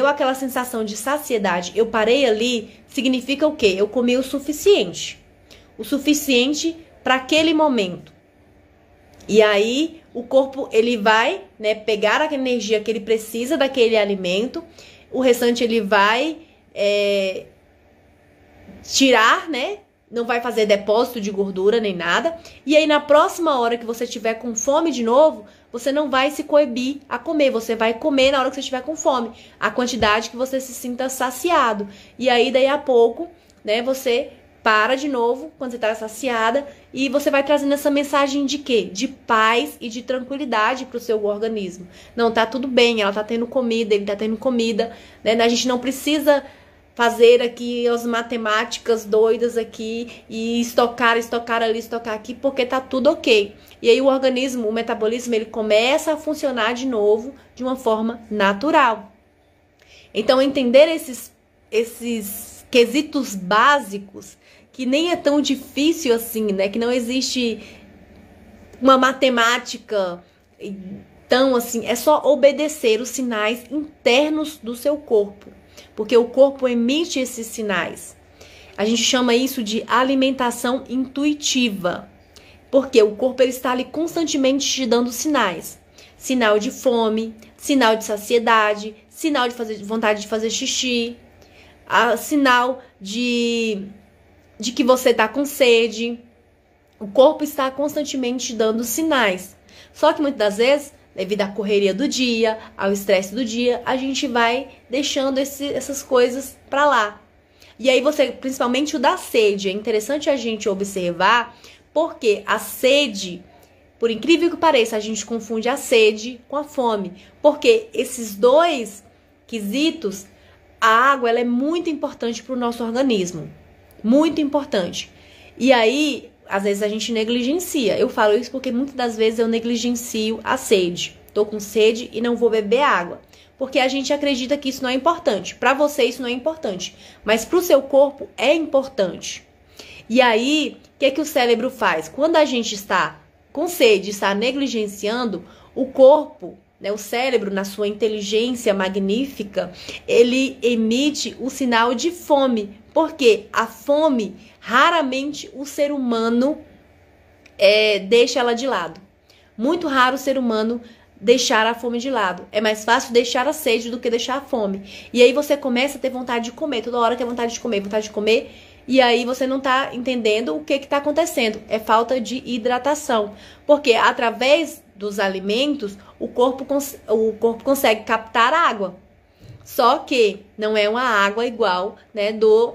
deu aquela sensação de saciedade, eu parei ali, significa o quê? Eu comi o suficiente. O suficiente para aquele momento. E aí o corpo ele vai, né, pegar a energia que ele precisa daquele alimento, o restante ele vai é, tirar, né, não vai fazer depósito de gordura nem nada. E aí, na próxima hora que você tiver com fome de novo, você não vai se coibir a comer, você vai comer na hora que você estiver com fome, a quantidade que você se sinta saciado. E aí, daí a pouco, né, você para de novo quando você está saciada e você vai trazendo essa mensagem de quê? De paz e de tranquilidade para o seu organismo. Não, tá tudo bem, ela tá tendo comida, ele tá tendo comida, né? A gente não precisa fazer aqui as matemáticas doidas aqui e estocar, estocar ali, estocar aqui, porque tá tudo ok. E aí o organismo, o metabolismo, ele começa a funcionar de novo de uma forma natural. Então entender esses esses quesitos básicos que nem é tão difícil assim, né? Que não existe uma matemática tão assim, é só obedecer os sinais internos do seu corpo porque o corpo emite esses sinais. A gente chama isso de alimentação intuitiva, porque o corpo ele está ali constantemente te dando sinais. Sinal de fome, sinal de saciedade, sinal de fazer, vontade de fazer xixi, a, sinal de, de que você está com sede. O corpo está constantemente te dando sinais. Só que muitas das vezes devido à correria do dia, ao estresse do dia, a gente vai deixando esse, essas coisas para lá. E aí você, principalmente o da sede, é interessante a gente observar, porque a sede, por incrível que pareça, a gente confunde a sede com a fome, porque esses dois quesitos, a água ela é muito importante para o nosso organismo, muito importante. E aí às vezes a gente negligencia. Eu falo isso porque muitas das vezes eu negligencio a sede. Tô com sede e não vou beber água. Porque a gente acredita que isso não é importante. Para você isso não é importante, mas para o seu corpo é importante. E aí, o que é que o cérebro faz? Quando a gente está com sede, está negligenciando, o corpo né, o cérebro, na sua inteligência magnífica, ele emite o sinal de fome, porque a fome raramente o ser humano é, deixa ela de lado. Muito raro o ser humano deixar a fome de lado. É mais fácil deixar a sede do que deixar a fome. E aí você começa a ter vontade de comer, toda hora tem vontade de comer, vontade de comer. E aí você não está entendendo o que está acontecendo. É falta de hidratação. Porque através dos alimentos, o corpo, o corpo consegue captar água. Só que não é uma água igual, né, do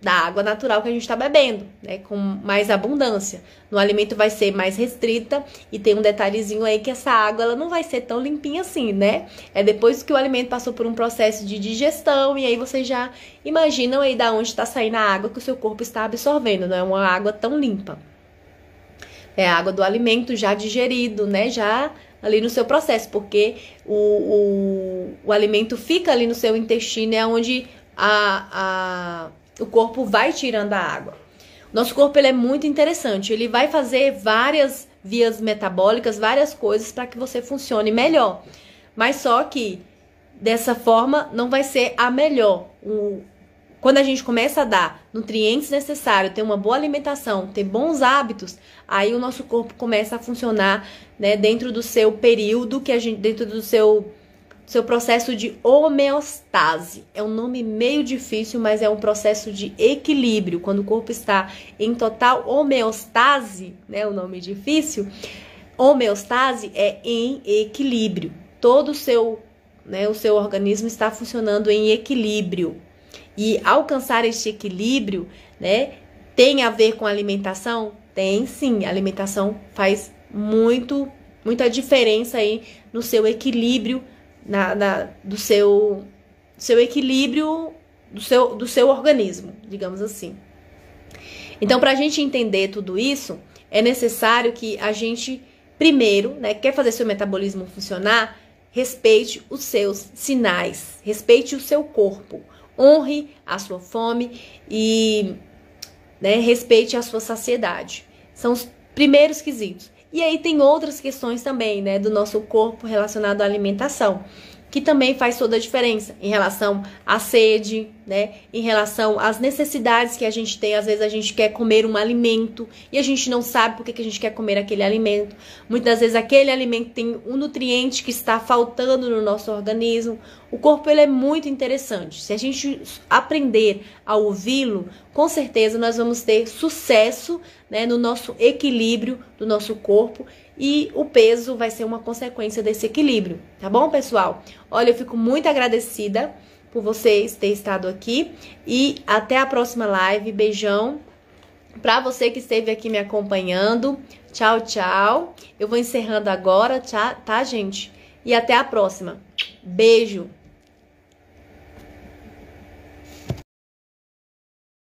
da água natural que a gente está bebendo, né, com mais abundância. No alimento vai ser mais restrita e tem um detalhezinho aí que essa água ela não vai ser tão limpinha assim, né? É depois que o alimento passou por um processo de digestão e aí vocês já imaginam aí da onde está saindo a água que o seu corpo está absorvendo, não é uma água tão limpa. É a água do alimento já digerido, né? Já ali no seu processo, porque o, o, o alimento fica ali no seu intestino, é onde a, a, o corpo vai tirando a água. Nosso corpo ele é muito interessante, ele vai fazer várias vias metabólicas, várias coisas para que você funcione melhor. Mas só que dessa forma não vai ser a melhor. O, quando a gente começa a dar nutrientes necessários, ter uma boa alimentação, ter bons hábitos, aí o nosso corpo começa a funcionar né, dentro do seu período que a gente, dentro do seu seu processo de homeostase. É um nome meio difícil, mas é um processo de equilíbrio. Quando o corpo está em total homeostase, né, o um nome difícil, homeostase é em equilíbrio. Todo o seu, né, o seu organismo está funcionando em equilíbrio. E alcançar este equilíbrio, né, tem a ver com alimentação? Tem sim, a alimentação faz muito, muita diferença aí no seu equilíbrio, na, na do seu, seu equilíbrio do seu, do seu organismo, digamos assim. Então, para a gente entender tudo isso, é necessário que a gente, primeiro, né, quer fazer seu metabolismo funcionar, respeite os seus sinais, respeite o seu corpo honre a sua fome e né, respeite a sua saciedade. São os primeiros quesitos. E aí tem outras questões também, né, do nosso corpo relacionado à alimentação que também faz toda a diferença em relação à sede, né? Em relação às necessidades que a gente tem. Às vezes a gente quer comer um alimento e a gente não sabe por que, a gente quer comer aquele alimento. Muitas vezes aquele alimento tem um nutriente que está faltando no nosso organismo. O corpo ele é muito interessante. Se a gente aprender a ouvi-lo, com certeza nós vamos ter sucesso né, no nosso equilíbrio do nosso corpo e o peso vai ser uma consequência desse equilíbrio, tá bom, pessoal? Olha, eu fico muito agradecida por vocês terem estado aqui e até a próxima live. Beijão para você que esteve aqui me acompanhando. Tchau, tchau. Eu vou encerrando agora, tá, tá gente? E até a próxima. Beijo.